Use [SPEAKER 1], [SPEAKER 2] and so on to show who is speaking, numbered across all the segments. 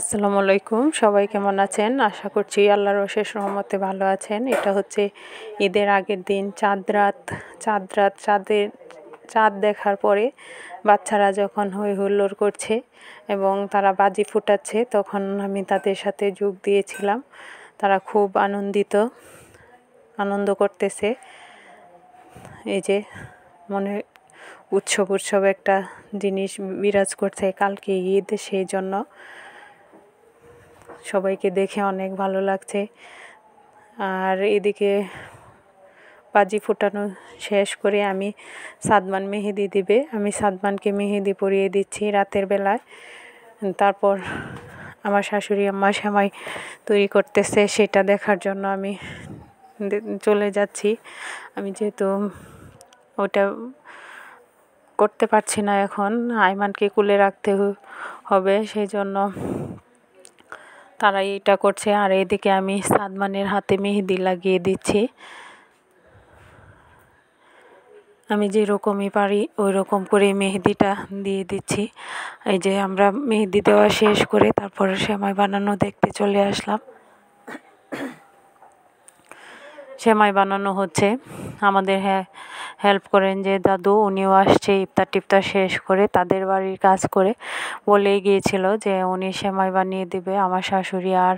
[SPEAKER 1] আসসালামু আলাইকুম সবাই কেমন আছেন আশা করছি আল্লাহর শেষ রহমতে ভালো আছেন এটা হচ্ছে ঈদের আগের দিন চাঁদ রাত চাঁদ রাত চাঁদের চাঁদ দেখার পরে বাচ্চারা যখন হই হুল্লোড় করছে এবং তারা বাজি ফুটাচ্ছে তখন আমি তাদের সাথে যোগ দিয়েছিলাম তারা খুব আনন্দিত আনন্দ করতেছে এই যে মনে উৎসব উৎসব একটা জিনিস বিরাজ করছে কালকে ঈদ সেই জন্য সবাইকে দেখে অনেক ভালো লাগছে আর এদিকে বাজি ফোটানো শেষ করে আমি সাদমান মেহেদি দিবে আমি সাদমানকে মেহেদি পরিয়ে দিচ্ছি রাতের বেলায় তারপর আমার শাশুড়ি আম্মা সেমাই তৈরি করতেছে সেটা দেখার জন্য আমি চলে যাচ্ছি আমি যেহেতু ওটা করতে পারছি না এখন আইমানকে কুলে রাখতে হবে সেই জন্য তারাই এটা করছে আর এদিকে আমি সাদমানের হাতে মেহেদি লাগিয়ে দিচ্ছি আমি যেরকমই পারি ওই রকম করে মেহেদিটা দিয়ে দিচ্ছি এই যে আমরা মেহেদি দেওয়া শেষ করে তারপরে সেমাই বানানো দেখতে চলে আসলাম সেমাই বানানো হচ্ছে আমাদের হ্যাঁ হেল্প করেন যে দাদু উনিও আসছে ইফতার টিফতার শেষ করে তাদের বাড়ির কাজ করে বলেই গিয়েছিল যে উনি সেমাই বানিয়ে দিবে আমার শাশুড়ি আর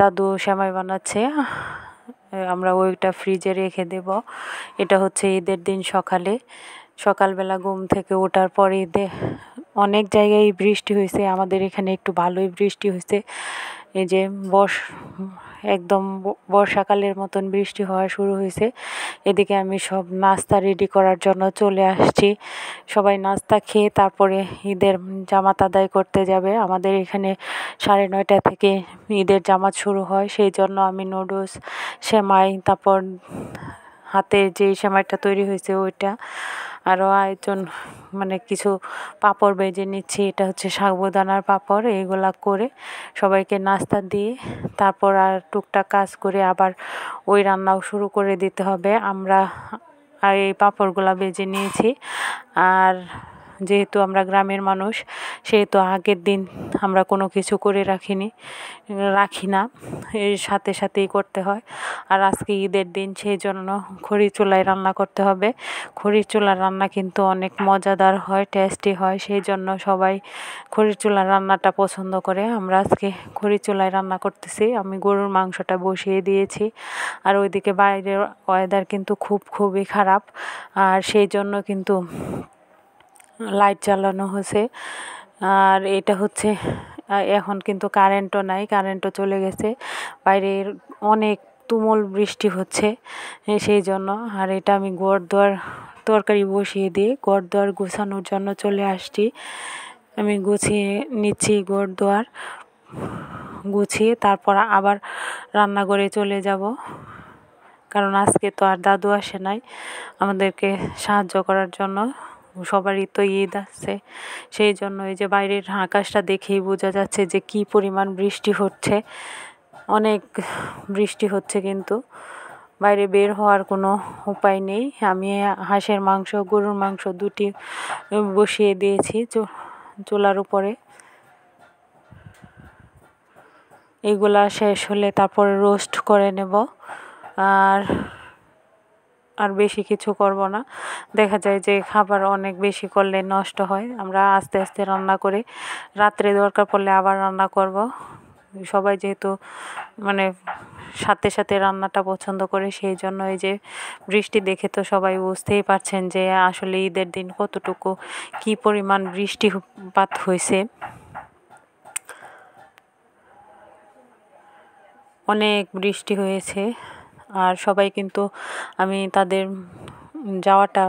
[SPEAKER 1] দাদু সেমাই বানাচ্ছে আমরা ওইটা ফ্রিজে রেখে দেব এটা হচ্ছে ঈদের দিন সকালে সকালবেলা ঘুম থেকে ওঠার পরে ঈদে অনেক জায়গায় বৃষ্টি হয়েছে আমাদের এখানে একটু ভালোই বৃষ্টি হয়েছে এই যে বর্ষ একদম বর্ষাকালের মতন বৃষ্টি হওয়া শুরু হয়েছে এদিকে আমি সব নাস্তা রেডি করার জন্য চলে আসছি সবাই নাস্তা খেয়ে তারপরে ঈদের জামাত আদায় করতে যাবে আমাদের এখানে সাড়ে নয়টা থেকে ঈদের জামাত শুরু হয় সেই জন্য আমি নুডলস সেমাই তারপর হাতে যে সেমাইটা তৈরি হয়েছে ওইটা আরও আয়োজন মানে কিছু পাঁপড় বেজে নিচ্ছি এটা হচ্ছে সাগুদানার পাঁপড় এইগুলা করে সবাইকে নাস্তা দিয়ে তারপর আর টুকটাক কাজ করে আবার ওই রান্নাও শুরু করে দিতে হবে আমরা এই পাঁপড়গুলা বেজে নিয়েছি আর যেহেতু আমরা গ্রামের মানুষ সেহেতু আগের দিন আমরা কোনো কিছু করে রাখিনি রাখি না এর সাথে সাথেই করতে হয় আর আজকে ঈদের দিন সেই জন্য খড়ি চুলায় রান্না করতে হবে খড়ির চুলার রান্না কিন্তু অনেক মজাদার হয় টেস্টি হয় সেই জন্য সবাই খড়ির চুলার রান্নাটা পছন্দ করে আমরা আজকে খড়ি চুলায় রান্না করতেছি আমি গরুর মাংসটা বসিয়ে দিয়েছি আর ওইদিকে বাইরের ওয়েদার কিন্তু খুব খুবই খারাপ আর সেই জন্য কিন্তু লাইট জ্বালানো হয়েছে আর এটা হচ্ছে এখন কিন্তু কারেন্টও নাই কারেন্টও চলে গেছে বাইরের অনেক তুমুল বৃষ্টি হচ্ছে সেই জন্য আর এটা আমি গোয়ারদোয়ার তরকারি বসিয়ে দিয়ে গোয়ারদোয়ার গোছানোর জন্য চলে আসছি আমি গুছিয়ে নিচ্ছি গোয়ারদোয়ার গুছিয়ে তারপর আবার রান্নাঘরে চলে যাব কারণ আজকে তো আর দাদু আসে নাই আমাদেরকে সাহায্য করার জন্য সবারই তো ঈদ আসছে সেই জন্য এই যে বাইরের আকাশটা দেখেই বোঝা যাচ্ছে যে কি পরিমাণ বৃষ্টি হচ্ছে অনেক বৃষ্টি হচ্ছে কিন্তু বাইরে বের হওয়ার কোনো উপায় নেই আমি হাঁসের মাংস গরুর মাংস দুটি বসিয়ে দিয়েছি চুলার উপরে এগুলা শেষ হলে তারপরে রোস্ট করে নেব আর আর বেশি কিছু করব না দেখা যায় যে খাবার অনেক বেশি করলে নষ্ট হয় আমরা আস্তে আস্তে রান্না করি রাত্রে দরকার পড়লে আবার রান্না করব সবাই যেহেতু মানে সাথে সাথে রান্নাটা পছন্দ করে সেই জন্য এই যে বৃষ্টি দেখে তো সবাই বুঝতেই পারছেন যে আসলে ঈদের দিন কতটুকু কি পরিমাণ বৃষ্টিপাত হয়েছে অনেক বৃষ্টি হয়েছে আর সবাই কিন্তু আমি তাদের যাওয়াটা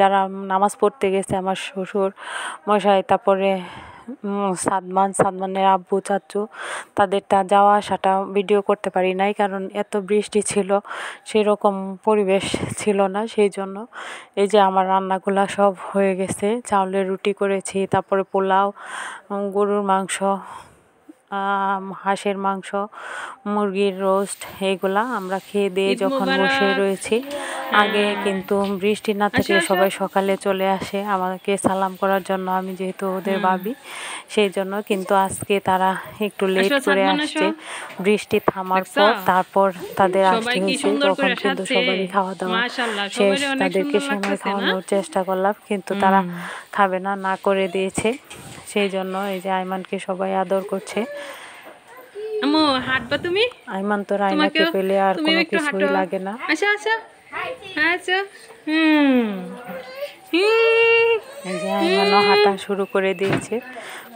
[SPEAKER 1] যারা নামাজ পড়তে গেছে আমার শ্বশুর মশাই তারপরে সাদমান সাদমানের আব্বু চাচু তাদেরটা যাওয়া আসাটা ভিডিও করতে পারি নাই কারণ এত বৃষ্টি ছিল সেরকম পরিবেশ ছিল না সেই জন্য এই যে আমার রান্নাগুলো সব হয়ে গেছে চাউলের রুটি করেছি তারপরে পোলাও গরুর মাংস হাঁসের মাংস মুরগির রোস্ট এগুলা আমরা খেয়ে দিয়ে যখন বসে রয়েছি আগে কিন্তু বৃষ্টি না আচ্ছা, থাকলে আচ্ছা। সবাই সকালে চলে আসে আমাকে সালাম করার জন্য আমি যেহেতু ওদের ভাবি সেই জন্য কিন্তু আজকে তারা একটু আচ্ছা, লেট করে মানে আসছে বৃষ্টি থামার পর তারপর তাদের আসতে হয়েছে তখন কিন্তু সবারই খাওয়া দাওয়া শেষ তাদেরকে সময় খাওয়ানোর চেষ্টা করলাম কিন্তু তারা খাবে না না করে দিয়েছে সেই জন্য এই যে আইমানকে সবাই আদর করছে আমো হাঁটবা তুমি আইমান তো রাইমাকে পেলে আর কোনো কিছু লাগে না আচ্ছা আচ্ছা আচ্ছা হুম শুরু করে দিয়েছে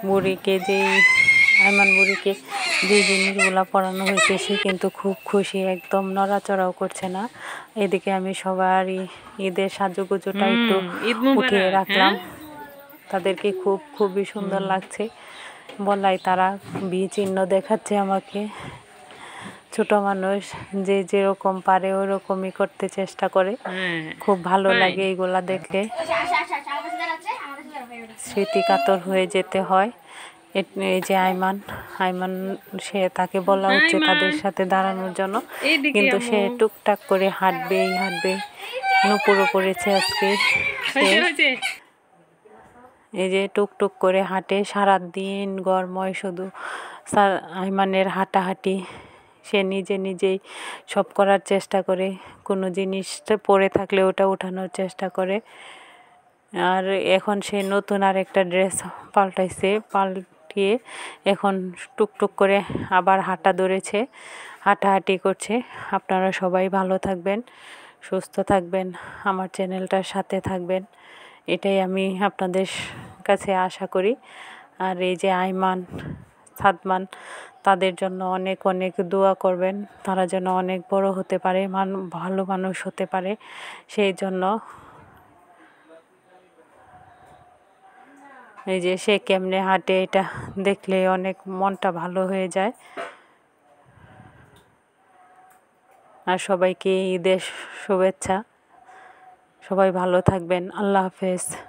[SPEAKER 1] বুড়িকে যে আইমান বুড়িকে যে জিনিসগুলো পড়ানো হয়েছে সে কিন্তু খুব খুশি একদম নড়াচড়াও করছে না এদিকে আমি সবারই ঈদের সাজুগুজোটা একটু উঠিয়ে রাখলাম হ্যাঁ? তাদেরকে খুব খুবই সুন্দর লাগছে বলাই তারা বি চিহ্ন দেখাচ্ছে আমাকে ছোট মানুষ যে যেরকম পারে ওরকমই করতে চেষ্টা করে হ্যাঁ, খুব ভালো লাগে দেখে আচ্ছা, আচ্ছা, আচ্ছা, স্মৃতি স্মৃতিকাতর হয়ে যেতে হয় এই যে আইমান আইমান সে তাকে বলা হচ্ছে তাদের সাথে দাঁড়ানোর জন্য কিন্তু সে টুকটাক করে হাঁটবে হাঁটবে নুপুরো করেছে আজকে সে এই যে টুকটুক করে হাঁটে সারাদিন গরময় শুধু আইমানের হাঁটাহাঁটি সে নিজে নিজেই সব করার চেষ্টা করে কোনো জিনিসটা পরে থাকলে ওটা উঠানোর চেষ্টা করে আর এখন সে নতুন আর একটা ড্রেস পাল্টাইছে পাল্টিয়ে এখন টুকটুক করে আবার হাঁটা ধরেছে হাঁটাহাঁটি করছে আপনারা সবাই ভালো থাকবেন সুস্থ থাকবেন আমার চ্যানেলটার সাথে থাকবেন এটাই আমি আপনাদের কাছে আশা করি আর এই যে আইমান সাদমান তাদের জন্য অনেক অনেক দোয়া করবেন তারা যেন অনেক বড় হতে পারে মান ভালো মানুষ হতে পারে সেই জন্য এই যে সে কেমনে হাঁটে এটা দেখলে অনেক মনটা ভালো হয়ে যায় আর সবাইকে ঈদের শুভেচ্ছা সবাই ভালো থাকবেন আল্লাহ হাফেজ